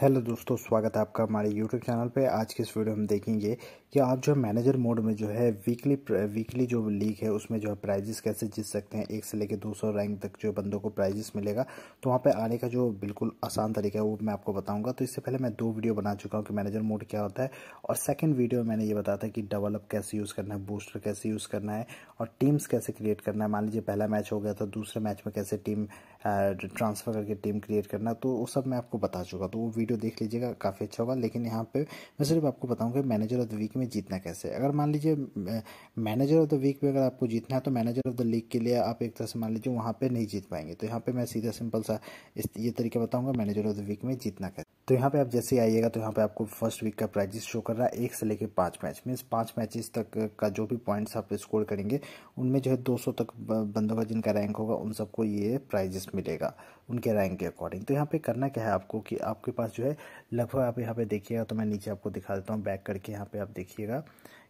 hello दोस्तों स्वागत है आपका हमारे यूट्यूब चैनल पे आज की इस वीडियो हम देखेंगे कि आप जो मैनेजर मोड में जो है वीकली वीकली जो लीग है उसमें जो है प्राइजेस कैसे जीत सकते हैं एक से दो सौ रैंक तक जो बंदों को प्राइजेस मिलेगा तो वहाँ पे आने का जो बिल्कुल आसान तरीका है वो मैं आपको बताऊँगा तो इससे पहले मैं दो वीडियो बना चुका हूँ कि मैनेजर मोड क्या होता है और सेकेंड वीडियो मैंने ये बताया था कि डेवलप कैसे यूज़ करना है बूस्टर कैसे यूज़ करना है और टीम्स कैसे क्रिएट करना है मान लीजिए पहला मैच हो गया था दूसरे मैच में कैसे टीम ट्रांसफ़र uh, करके टीम क्रिएट करना तो वो सब मैं आपको बता चुका तो वो वीडियो देख लीजिएगा काफ़ी अच्छा होगा लेकिन यहाँ पे मैं सिर्फ आपको बताऊँगा मैनेजर ऑफ द वीक में जीतना कैसे अगर मान लीजिए मैनेजर ऑफ द वीक में अगर आपको जीतना है तो मैनेजर ऑफ द लीग के लिए आप एक तरह से मान लीजिए वहाँ पर नहीं जीत पाएंगे तो यहाँ पर मैं सीधा सिंपल सा इस ये तरीका बताऊँगा मैनेजर ऑफ द वीक में जीतना कैसे तो यहाँ पे आप जैसे आइएगा तो यहाँ पे आपको फर्स्ट वीक का प्राइजेस शो कर रहा है एक से लेकर पाँच मैच मीन्स पाँच मैचेस तक का जो भी पॉइंट्स आप स्कोर करेंगे उनमें जो है 200 तक बंदों का जिनका रैंक होगा उन सबको ये प्राइजेस मिलेगा उनके रैंक के अकॉर्डिंग तो यहाँ पे करना क्या है आपको कि आपके पास जो है लगभग आप यहाँ पे देखिएगा तो मैं नीचे आपको दिखा देता हूँ बैक करके यहाँ पे आप देखिएगा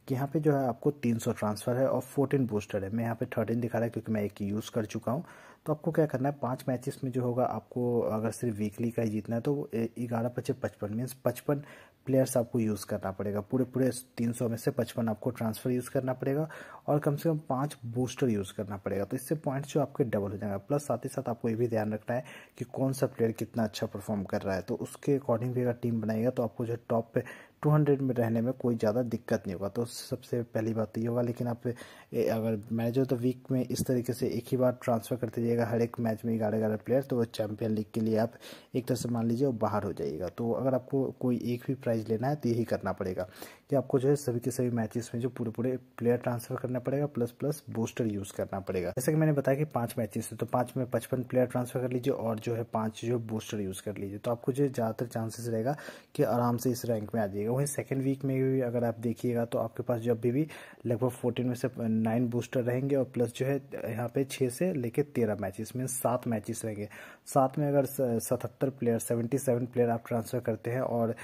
कि यहाँ पे जो है आपको 300 ट्रांसफ़र है और 14 बूस्टर है मैं यहाँ पे 13 दिखा रहा है क्योंकि मैं एक यूज़ कर चुका हूँ तो आपको क्या करना है पांच मैचेस में जो होगा आपको अगर सिर्फ वीकली का ही जीतना है तो ग्यारह पच्चीस पचपन मीन्स पचपन प्लेयर्स आपको यूज़ करना पड़ेगा पूरे पूरे 300 में से पचपन आपको ट्रांसफ़र यूज़ करना पड़ेगा और कम से कम पाँच बूस्टर यूज़ करना पड़ेगा तो इससे पॉइंट्स जो आपके डबल हो जाएगा प्लस साथ ही साथ आपको ये भी ध्यान रखना है कि कौन सा प्लेयर कितना अच्छा परफॉर्म कर रहा है तो उसके अकॉर्डिंग भी अगर टीम बनाएगा तो आपको जो टॉप पे 200 में रहने में कोई ज़्यादा दिक्कत नहीं होगा तो सबसे पहली बात तो ये होगा लेकिन आप अगर मैनेजर तो वीक में इस तरीके से एक ही बार ट्रांसफ़र करते जाइएगा हर एक मैच में ग्यारह ग्यारह प्लेयर तो वो चैम्पियन लीग के लिए आप एक तरह से मान लीजिए वो बाहर हो जाइएगा तो अगर आपको कोई एक भी प्राइज़ लेना है तो यही करना पड़ेगा कि आपको जो है सभी के सभी मैचेस में जो पूरे पूरे प्लेयर ट्रांसफ़र करना पड़ेगा प्लस प्लस बूस्टर यूज़ करना पड़ेगा जैसे कि मैंने बताया कि पाँच मैचेस है तो पाँच में पचपन प्लेयर ट्रांसफ़र कर लीजिए और जो है पाँच जो बूस्टर यूज़ कर लीजिए तो आपको जो है ज़्यादातर चांसेस रहेगा कि आराम से इस रैंक में आ जाएगा वहीं सेकेंड वीक में भी अगर आप देखिएगा तो आपके पास जब भी भी लगभग फोर्टीन में से नाइन बूस्टर रहेंगे और प्लस जो है यहाँ पे छः से लेकर तेरह मैचेस में सात मैचेस रहेंगे सात में अगर सतहत्तर प्लेयर सेवेंटी सेवन प्लेयर आप ट्रांसफ़र करते हैं और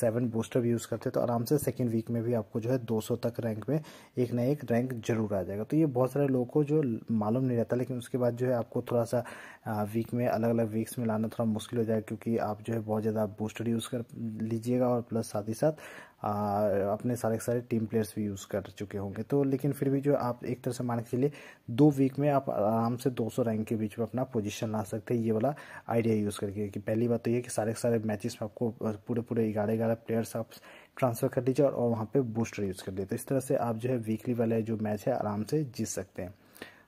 सेवन बूस्टर भी यूज़ करते हैं तो आराम से सेकेंड वीक में भी आपको जो है दो सौ तक रैंक में एक ना एक रैंक जरूर आ जाएगा तो ये बहुत सारे लोगों को जो मालूम नहीं रहता लेकिन उसके बाद जो है आपको थोड़ा सा वीक में अलग अलग वीक्स में लाना थोड़ा मुश्किल हो जाएगा क्योंकि आप जो है बहुत ज़्यादा बूस्टर यूज़ कर लीजिएगा और प्लस साथ ही साथ आ, अपने सारे के सारे टीम प्लेयर्स भी यूज़ कर चुके होंगे तो लेकिन फिर भी जो आप एक तरह से मान के चलिए दो वीक में आप आराम से 200 रैंक के बीच में अपना पोजीशन ला सकते हैं ये वाला आइडिया यूज़ करके कि पहली बात तो ये कि सारे सारे मैचेस में आपको पूरे पूरे ग्यारह ग्यारह प्लेयर्स आप ट्रांसफ़र कर लीजिए और, वहाँ पर बूस्टर यूज़ कर लीजिए तो इस तरह से आप जो है वीकली वाले जो मैच है आराम से जीत सकते हैं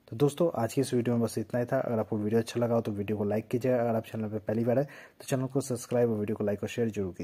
तो दोस्तों आज की इस वीडियो में बस इतना ही था अगर आपको वीडियो अच्छा लगा हो तो वीडियो को लाइक कीजिएगा अगर आप चैनल पर पहली बार है तो चैनल को सब्सक्राइब और वीडियो को लाइक और शेयर जरूर कीजिए